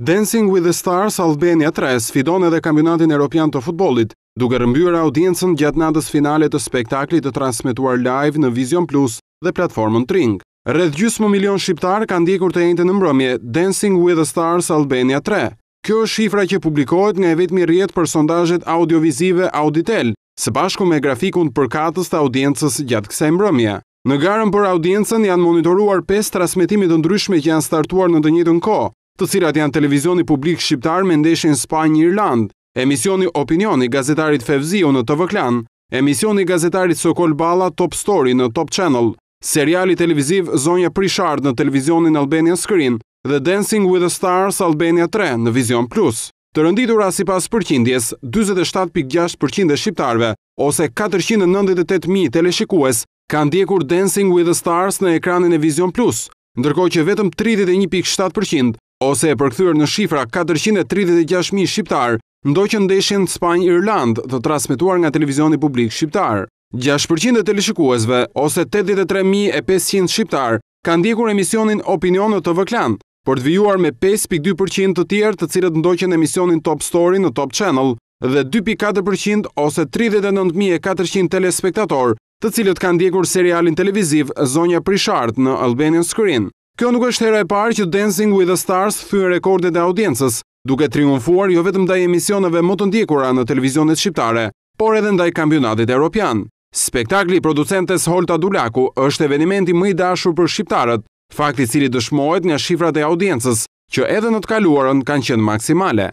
Dancing with the Stars Albania 3 sfidon edhe kampionatin Europian të futbolit, duke rëmbyrë audiencën gjatë natës finale të spektaklit të transmituar live në Vision Plus dhe platformën Tring. Rëdh gjysë më milion shqiptar kanë dikur të ejnëte në mbrëmje Dancing with the Stars Albania 3. Kjo është shifra që publikohet nga e vetëmi rjetë për sondajet audiovizive Auditel, së bashku me grafikun për katës të audiencës gjatë kse mbrëmje. Në garën për audiencën janë monitoruar 5 transmitimit të ndryshme që janë startuar në të në ko, të cilat janë televizioni publik shqiptar me ndeshin Spanjë Irland, emisioni Opinioni gazetarit Fevziu në TV Klan, emisioni gazetarit Sokol Balla Top Story në Top Channel, seriali televiziv Zonja Prishard në televizionin Albania Screen dhe Dancing with the Stars Albania 3 në Vision Plus. Të rënditura si pas përqindjes, 27.6% e shqiptarve ose 498.000 teleshikues kanë djekur Dancing with the Stars në ekranin e Vision Plus, ndërko që vetëm 31.7% ose e përkthyer në shifra 436.000 shqiptar, ndoqën ndeshin Spanjë-Irland të transmetuar nga televizioni publik shqiptar. 6% e teleshikuesve ose 83.500 shqiptar kanë ndjekur emisionin Opinionë të TV Klan, por të vijuar me 5.2% të tjerë të cilët ndoqën emisionin Top Story në Top Channel dhe 2.4% ose 39.400 telespektator të cilët kanë ndjekur serialin televiziv Zonja Prishart në Albanian Screen. Kjo nuk është hera e parë që Dancing with the Stars fyën rekordet e audiencës, duke triumfuar jo vetëm ndaj emisioneve më të ndjekura në televizionet shqiptare, por edhe ndaj kampionatit europian. Spektakli i producentes Holta Dulaku është evenimenti më i dashur për shqiptarët, fakti cili dëshmohet nga shifrat e audiencës, që edhe në të kaluarën kanë qenë maksimale.